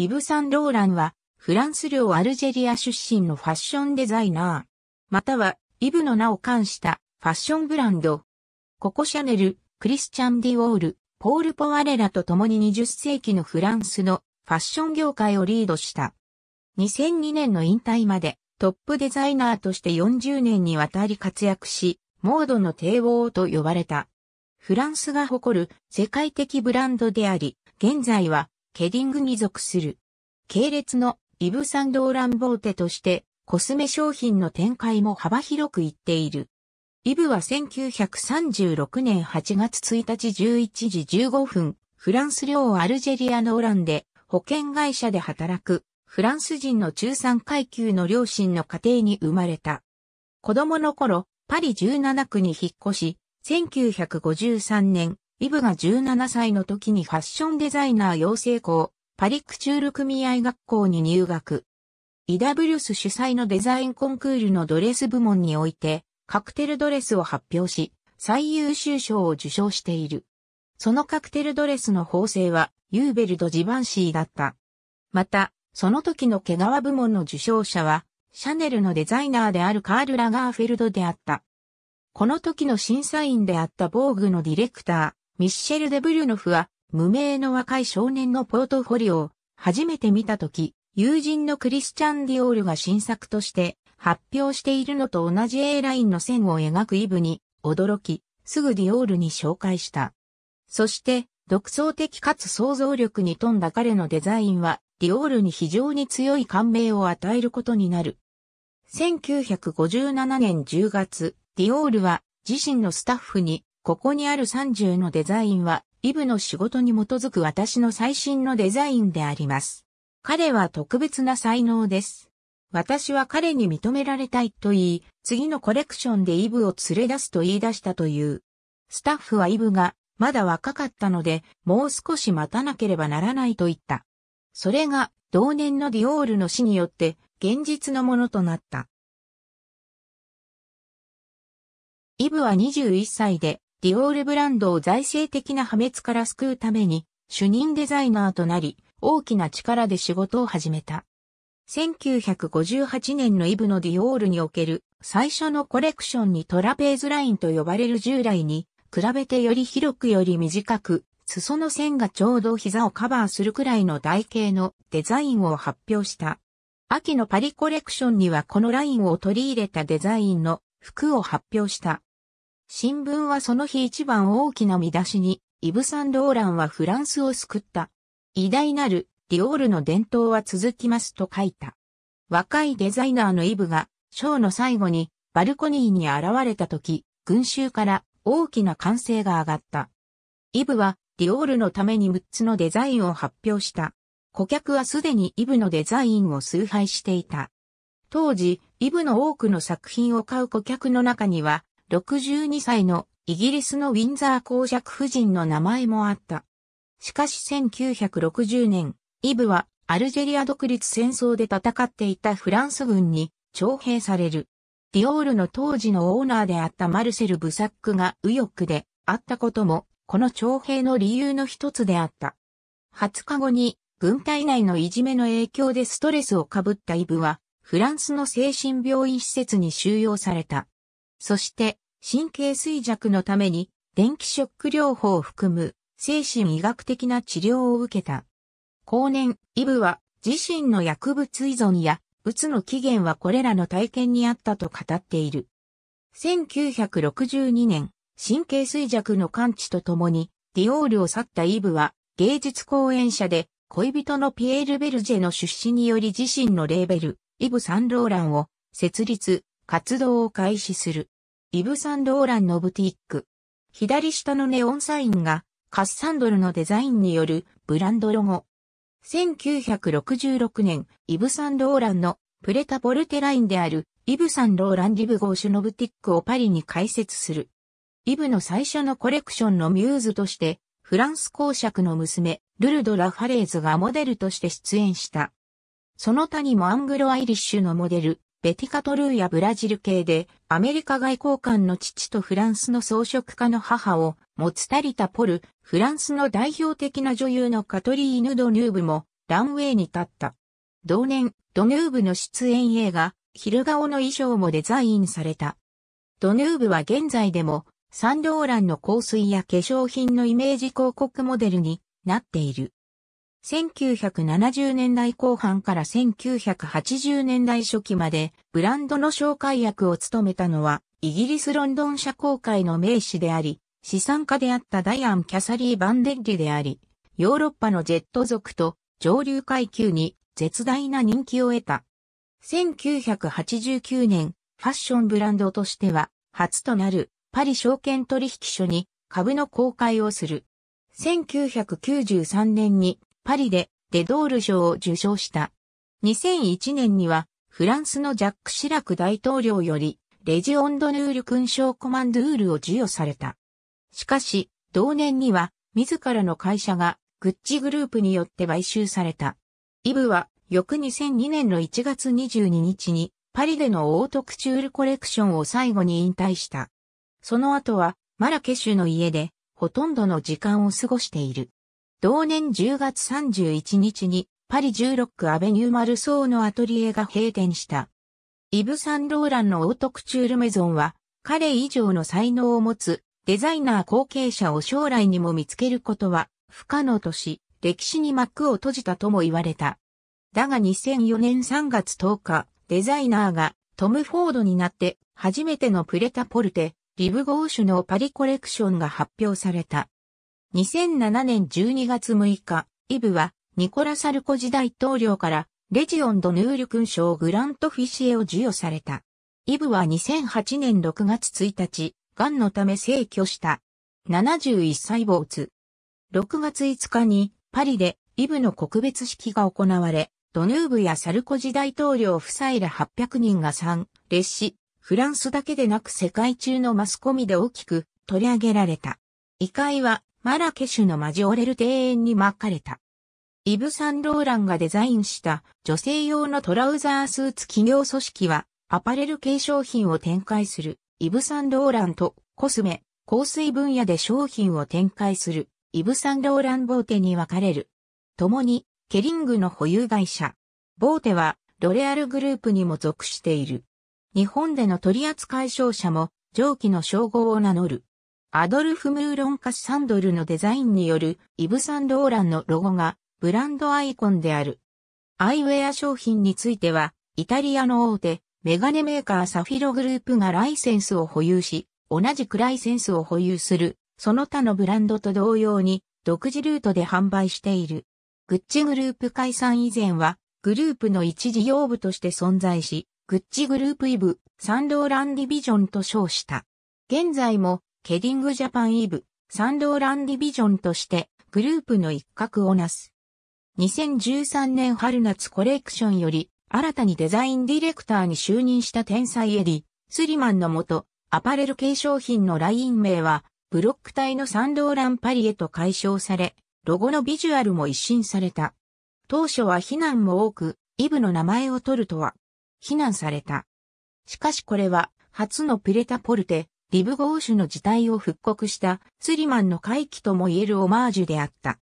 イブ・サンローランは、フランス領アルジェリア出身のファッションデザイナー、または、イブの名を冠したファッションブランド。ココ・シャネル、クリスチャン・ディウォール、ポール・ポワレラと共に20世紀のフランスのファッション業界をリードした。2002年の引退までトップデザイナーとして40年にわたり活躍し、モードの帝王と呼ばれた。フランスが誇る世界的ブランドであり、現在はケディングに属する。系列のイブ・サンドーラン・ボーテとしてコスメ商品の展開も幅広くいっている。イブは1936年8月1日11時15分、フランス領アルジェリアのオランで保険会社で働くフランス人の中産階級の両親の家庭に生まれた。子供の頃、パリ17区に引っ越し、1953年、イブが17歳の時にファッションデザイナー養成校、パリクチュール組合学校に入学。イダブルス主催のデザインコンクールのドレス部門において、カクテルドレスを発表し、最優秀賞を受賞している。そのカクテルドレスの縫製は、ユーベルド・ジバンシーだった。また、その時の毛皮部門の受賞者は、シャネルのデザイナーであるカール・ラガーフェルドであった。この時の審査員であった防具のディレクター、ミッシェル・デブリュノフは、無名の若い少年のポートフォリオを初めて見たとき、友人のクリスチャン・ディオールが新作として発表しているのと同じ A ラインの線を描くイブに驚き、すぐディオールに紹介した。そして、独創的かつ想像力に富んだ彼のデザインは、ディオールに非常に強い感銘を与えることになる。1957年10月、ディオールは自身のスタッフにここにある30のデザインは、イブの仕事に基づく私の最新のデザインであります。彼は特別な才能です。私は彼に認められたいと言い、次のコレクションでイブを連れ出すと言い出したという。スタッフはイブが、まだ若かったので、もう少し待たなければならないと言った。それが、同年のディオールの死によって、現実のものとなった。イブは21歳で、ディオールブランドを財政的な破滅から救うために主任デザイナーとなり、大きな力で仕事を始めた。1958年のイブのディオールにおける最初のコレクションにトラペーズラインと呼ばれる従来に比べてより広くより短く、裾の線がちょうど膝をカバーするくらいの台形のデザインを発表した。秋のパリコレクションにはこのラインを取り入れたデザインの服を発表した。新聞はその日一番大きな見出しに、イブ・サンローランはフランスを救った。偉大なる、ディオールの伝統は続きますと書いた。若いデザイナーのイブが、ショーの最後に、バルコニーに現れた時、群衆から大きな歓声が上がった。イブは、ディオールのために6つのデザインを発表した。顧客はすでにイブのデザインを崇拝していた。当時、イブの多くの作品を買う顧客の中には、62歳のイギリスのウィンザー公爵夫人の名前もあった。しかし1960年、イブはアルジェリア独立戦争で戦っていたフランス軍に徴兵される。ディオールの当時のオーナーであったマルセル・ブサックが右翼であったことも、この徴兵の理由の一つであった。20日後に軍隊内のいじめの影響でストレスをかぶったイブは、フランスの精神病院施設に収容された。そして、神経衰弱のために、電気ショック療法を含む、精神医学的な治療を受けた。後年、イブは、自身の薬物依存や、うつの起源はこれらの体験にあったと語っている。1962年、神経衰弱の完治とともに、ディオールを去ったイブは、芸術講演者で、恋人のピエール・ベルジェの出資により自身のレーベル、イブ・サンローランを設立、活動を開始する。イブ・サンローランのブティック。左下のネオンサインがカッサンドルのデザインによるブランドロゴ。1966年、イブ・サンローランのプレタポルテラインであるイブ・サンローラン・ディブ・ゴーシュのブティックをパリに開設する。イブの最初のコレクションのミューズとして、フランス公爵の娘、ルルド・ラファレーズがモデルとして出演した。その他にもアングロ・アイリッシュのモデル、ベティカトルーやブラジル系で、アメリカ外交官の父とフランスの装飾家の母を持つタリタ・ポル、フランスの代表的な女優のカトリーヌ・ド・ヌーブもランウェイに立った。同年、ドヌーブの出演映画、昼顔の衣装もデザインされた。ドヌーブは現在でも、サンローランの香水や化粧品のイメージ広告モデルになっている。1970年代後半から1980年代初期までブランドの紹介役を務めたのはイギリスロンドン社交界の名士であり、資産家であったダイアン・キャサリー・バンデッリであり、ヨーロッパのジェット族と上流階級に絶大な人気を得た。1989年、ファッションブランドとしては初となるパリ証券取引所に株の公開をする。1993年にパリでデドール賞を受賞した。2001年にはフランスのジャック・シラク大統領よりレジオンドヌール勲章コマンドゥールを授与された。しかし、同年には自らの会社がグッチグループによって買収された。イブは翌2002年の1月22日にパリでのオートクチュールコレクションを最後に引退した。その後はマラケシュの家でほとんどの時間を過ごしている。同年10月31日にパリ16アベニューマルソーのアトリエが閉店した。イブ・サンローランのオートクチュールメゾンは彼以上の才能を持つデザイナー後継者を将来にも見つけることは不可能とし、歴史に幕を閉じたとも言われた。だが2004年3月10日、デザイナーがトム・フォードになって初めてのプレタポルテ、リブゴーシュのパリコレクションが発表された。2007年12月6日、イブはニコラ・サルコジ大統領からレジオン・ド・ヌール勲章グラント・フィシエを授与された。イブは2008年6月1日、癌のため逝去した。71歳没。6月5日にパリでイブの告別式が行われ、ドヌーブやサルコジ大統領夫妻ら800人が参列し、フランスだけでなく世界中のマスコミで大きく取り上げられた。遺界はマラケシュのマジオレル庭園に巻かれた。イブ・サンローランがデザインした女性用のトラウザースーツ企業組織はアパレル系商品を展開するイブ・サンローランとコスメ、香水分野で商品を展開するイブ・サンローラン・ボーテに分かれる。共にケリングの保有会社。ボーテはロレアルグループにも属している。日本での取扱商社も上記の称号を名乗る。アドルフ・ムーロン・カシサンドルのデザインによるイブ・サンローランのロゴがブランドアイコンである。アイウェア商品については、イタリアの大手、メガネメーカーサフィログループがライセンスを保有し、同じくライセンスを保有する、その他のブランドと同様に、独自ルートで販売している。グッチグループ解散以前は、グループの一事業部として存在し、グッチグループイブ、サンローランディビジョンと称した。現在も、ケディングジャパンイブ、サンローランディビジョンとしてグループの一角をなす。2013年春夏コレクションより新たにデザインディレクターに就任した天才エディ、スリマンのもと、アパレル系商品のライン名は、ブロック体のサンローランパリへと解消され、ロゴのビジュアルも一新された。当初は非難も多く、イブの名前を取るとは、非難された。しかしこれは、初のプレタポルテ、リブゴーシュの時代を復刻したスリマンの回帰とも言えるオマージュであった。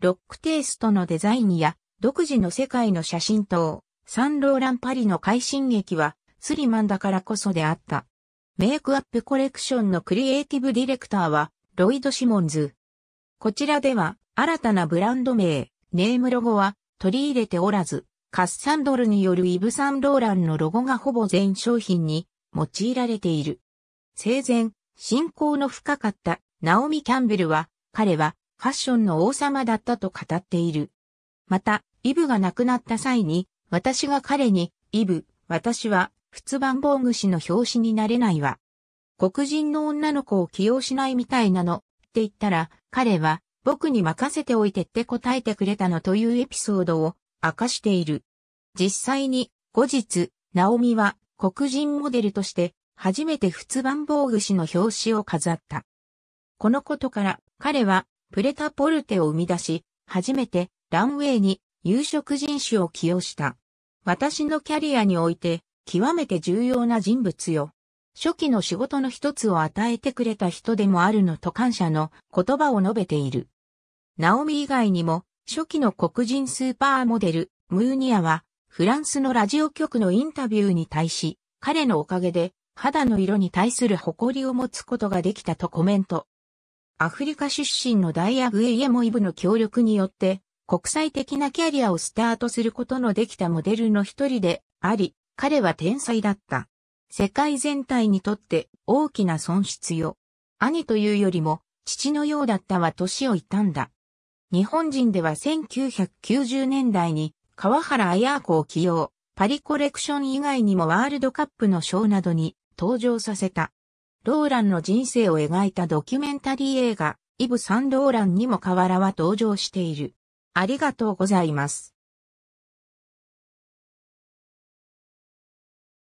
ロックテイストのデザインや独自の世界の写真等、サンローランパリの快進撃はスリマンだからこそであった。メイクアップコレクションのクリエイティブディレクターはロイド・シモンズ。こちらでは新たなブランド名、ネームロゴは取り入れておらず、カッサンドルによるイブ・サンローランのロゴがほぼ全商品に用いられている。生前、信仰の深かったナオミ・キャンベルは、彼はファッションの王様だったと語っている。また、イブが亡くなった際に、私が彼に、イブ、私は、仏番防具師の表紙になれないわ。黒人の女の子を起用しないみたいなの、って言ったら、彼は、僕に任せておいてって答えてくれたのというエピソードを明かしている。実際に、後日、ナオミは黒人モデルとして初めて仏番防具紙の表紙を飾った。このことから彼はプレタポルテを生み出し、初めてランウェイに有色人種を起用した。私のキャリアにおいて極めて重要な人物よ。初期の仕事の一つを与えてくれた人でもあるのと感謝の言葉を述べている。ナオミ以外にも、初期の黒人スーパーモデル、ムーニアは、フランスのラジオ局のインタビューに対し、彼のおかげで、肌の色に対する誇りを持つことができたとコメント。アフリカ出身のダイアグエイエモイブの協力によって、国際的なキャリアをスタートすることのできたモデルの一人であり、彼は天才だった。世界全体にとって大きな損失よ。兄というよりも父のようだったは年をいたんだ。日本人では1990年代に川原綾子を起用、パリコレクション以外にもワールドカップの賞などに登場させた。ローランの人生を描いたドキュメンタリー映画、イブ・サンローランにも河原は登場している。ありがとうございます。